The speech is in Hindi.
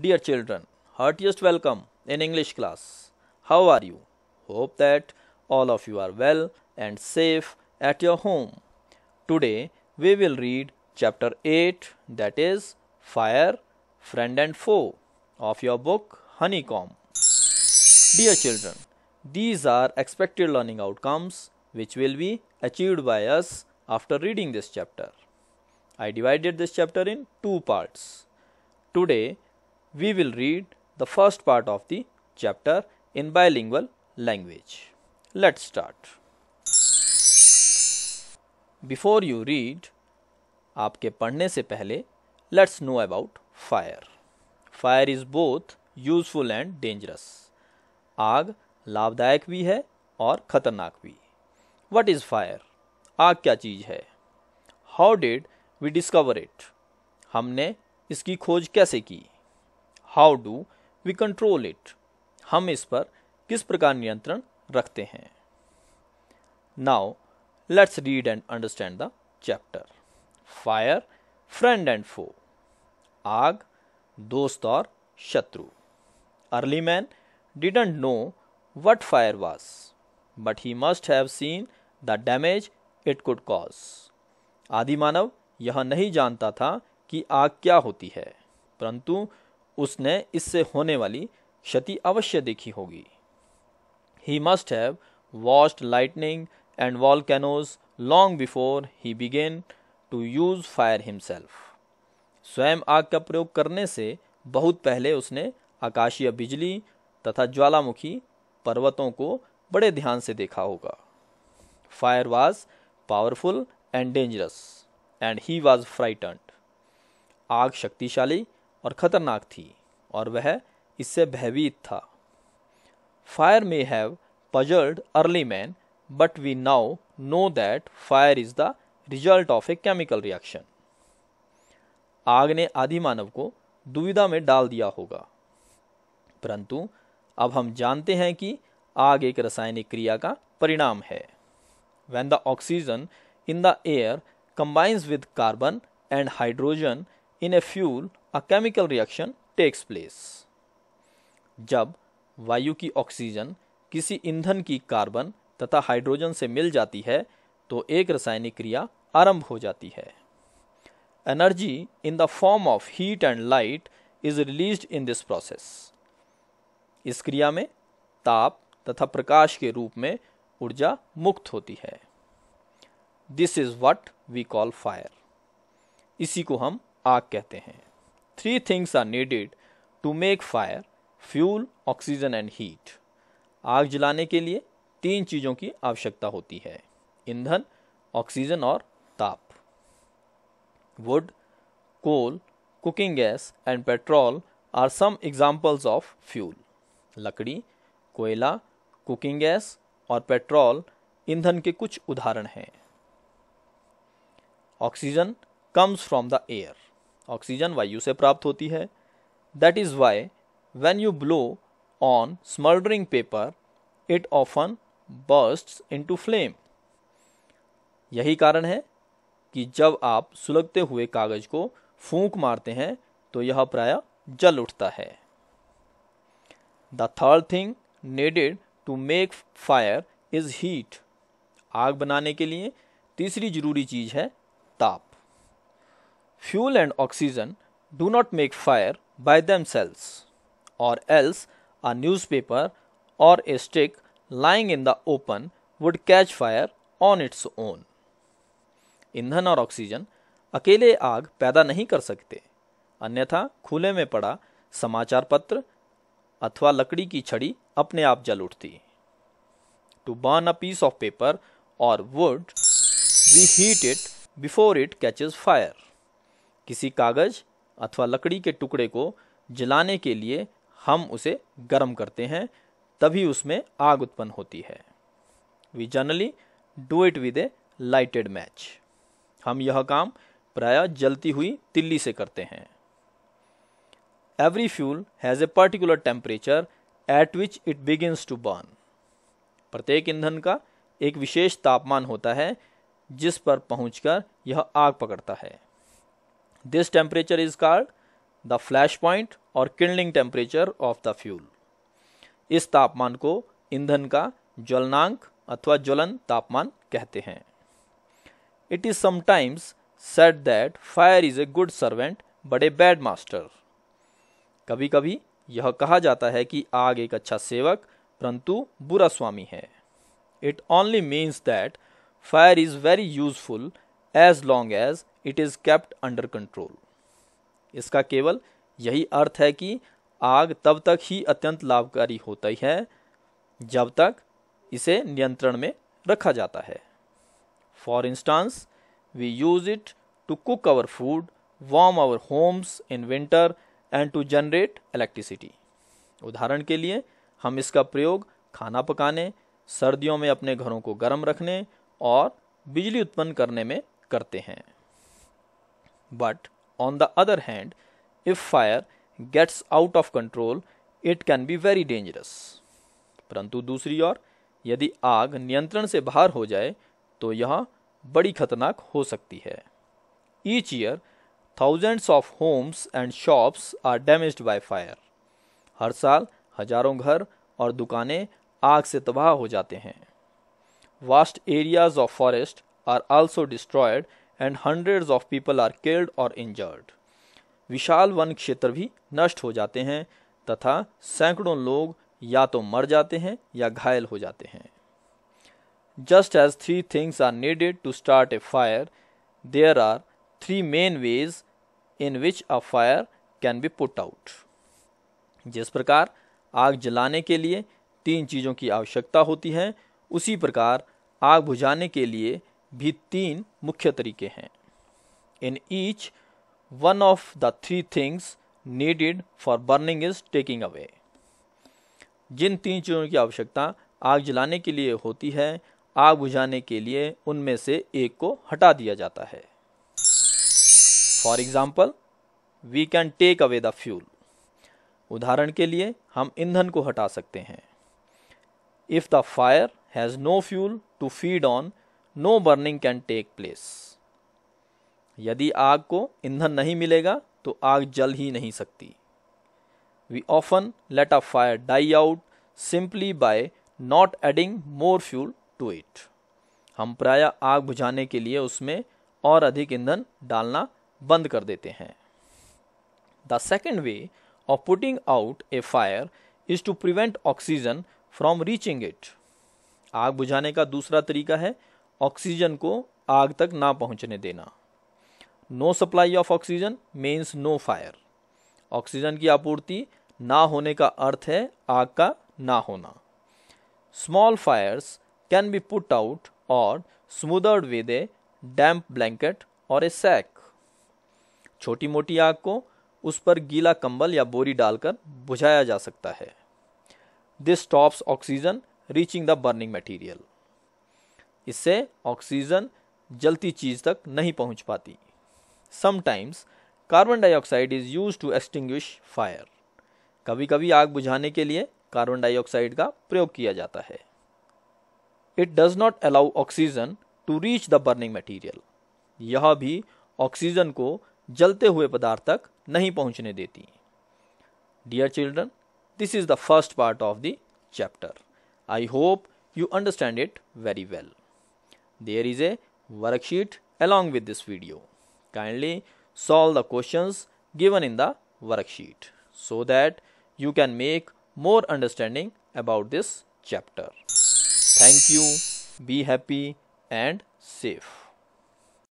Dear children, heartiest welcome in English class. How are you? Hope that all of you are well and safe at your home. Today we will read chapter 8 that is Fire, Friend and Foe of your book Honeycomb. Dear children, these are expected learning outcomes which will be achieved by us after reading this chapter. I divided this chapter in two parts. Today we will read the first part of the chapter in bilingual language. Let's start. Before you read, आपके पढ़ने से पहले let's know about fire. Fire is both useful and dangerous. आग लाभदायक भी है और खतरनाक भी What is fire? आग क्या चीज़ है How did we discover it? हमने इसकी खोज कैसे की how do we control it हम इस पर किस प्रकार नियंत्रण रखते हैं now let's read and understand the chapter fire friend and foe आग दोस्त और शत्रु early man didn't know what fire was but he must have seen the damage it could cause आदि मानव यह नहीं जानता था कि आग क्या होती है परंतु उसने इससे होने वाली क्षति अवश्य देखी होगी he must have watched lightning and volcanoes long before he began to use fire himself स्वयं आग का प्रयोग करने से बहुत पहले उसने आकाशीय बिजली तथा ज्वालामुखी पर्वतों को बड़े ध्यान से देखा होगा fire was powerful and dangerous and he was frightened आग शक्तिशाली और ख़तरनाक थी और वह इससे भयभीत था fire may have puzzled early man but we now know that fire is the result of a chemical reaction आग ने आदि मानव को दुविधा में डाल दिया होगा परंतु अब हम जानते हैं कि आग एक रासायनिक क्रिया का परिणाम है when the oxygen in the air combines with carbon and hydrogen in a fuel a chemical reaction takes place जब वायु की ऑक्सीजन किसी ईंधन की कार्बन तथा हाइड्रोजन से मिल जाती है तो एक रासायनिक क्रिया आरंभ हो जाती है energy in the form of heat and light is released in this process इस क्रिया में ताप तथा प्रकाश के रूप में ऊर्जा मुक्त होती है this is what we call fire इसी को हम आग कहते हैं Three things are needed to make fire fuel oxygen and heat आग जलाने के लिए तीन चीज़ों की आवश्यकता होती है ईंधन ऑक्सीजन और ताप wood coal cooking gas and petrol are some examples of fuel लकड़ी कोयला कुकिंग गैस और पेट्रोल ईंधन के कुछ उदाहरण हैं oxygen comes from the air oxygen वायु से प्राप्त होती है that is why when you blow on smouldering paper it often bursts into flame यही कारण है कि जब आप सुलगते हुए कागज को फूंक मारते हैं तो यह प्राय जल उठता है the third thing needed to make fire is heat आग बनाने के लिए तीसरी जरूरी चीज है ताप Fuel and oxygen do not make fire by themselves, or else a newspaper or a stick lying in the open would catch fire on its own. ईंधन और ऑक्सीजन अकेले आग पैदा नहीं कर सकते अन्यथा खुले में पड़ा समाचार पत्र अथवा लकड़ी की छड़ी अपने आप जल उठती to burn a piece of paper or wood we heat it before it catches fire किसी कागज अथवा लकड़ी के टुकड़े को जलाने के लिए हम उसे गर्म करते हैं तभी उसमें आग उत्पन्न होती है we generally do it with a lighted match हम यह काम प्राय जलती हुई तिल्ली से करते हैं every fuel has a particular temperature at which it begins to burn प्रत्येक ईंधन का एक विशेष तापमान होता है जिस पर पहुंचकर यह आग पकड़ता है this temperature is called the flash point or kindling temperature of the fuel इस तापमान को ईंधन का ज्वलनांक अथवा ज्वलन तापमान कहते हैं it is sometimes said that fire is a good servant but a bad master कभी कभी यह कहा जाता है कि आग एक अच्छा सेवक परंतु बुरा स्वामी है it only means that fire is very useful as long as it is kept under control इसका केवल यही अर्थ है कि आग तब तक ही अत्यंत लाभकारी होती है जब तक इसे नियंत्रण में रखा जाता है for instance we use it to cook our food warm our homes in winter and to generate electricity उदाहरण के लिए हम इसका प्रयोग खाना पकाने सर्दियों में अपने घरों को गर्म रखने और बिजली उत्पन्न करने में करते हैं But on the other hand, if fire gets out of control, it can be very dangerous. परंतु दूसरी ओर यदि आग नियंत्रण से बाहर हो जाए तो यह बड़ी खतरनाक हो सकती है each year thousands of homes and shops are damage by fire हर साल हजारों घर और दुकानें आग से तबाह हो जाते हैं vast areas of forest are also destroyed and hundred of people are killed or injured विशाल वन क्षेत्र भी नष्ट हो जाते हैं तथा सैकड़ों लोग या तो मर जाते हैं या घायल हो जाते हैं just as three things are needed to start a fire there are three main ways in which a fire can be put out जिस प्रकार आग जलाने के लिए तीन चीज़ों की आवश्यकता होती है उसी प्रकार आग बुझाने के लिए भी तीन मुख्य तरीके हैं in each one of the three things needed for burning is taking away जिन तीन चीज़ों की आवश्यकता आग जलाने के लिए होती है आग बुझाने के लिए उनमें से एक को हटा दिया जाता है for example we can take away the fuel उदाहरण के लिए हम ईंधन को हटा सकते हैं if the fire has no fuel to feed on no burning can take place यदि आग को ईंधन नहीं मिलेगा तो आग जल ही नहीं सकती we often let a fire die out simply by not adding more fuel to it हम प्राय आग बुझाने के लिए उसमें और अधिक ईंधन डालना बंद कर देते हैं the second way of putting out a fire is to prevent oxygen from reaching it आग बुझाने का दूसरा तरीका है ऑक्सीजन को आग तक ना पहुंचने देना no supply of oxygen means no fire oxygen की आपूर्ति ना होने का अर्थ है आग का ना होना small fires can be put out or smothered with A damp blanket और ए सैक छोटी मोटी आग को उस पर गीला कंबल या बोरी डालकर बुझाया जा सकता है this stops oxygen reaching the burning material इससे ऑक्सीजन जलती चीज़ तक नहीं पहुंच पाती sometimes carbon dioxide is use to extinguish fire कभी कभी आग बुझाने के लिए कार्बन डाइऑक्साइड का प्रयोग किया जाता है it does not allow oxygen to reach the burning material यह भी ऑक्सीजन को जलते हुए पदार्थ तक नहीं पहुंचने देती dear children this is the first part of the chapter I hope you understand it very well There is a worksheet along with this video. Kindly solve the questions given in the worksheet so that you can make more understanding about this chapter. Thank you. Be happy and safe.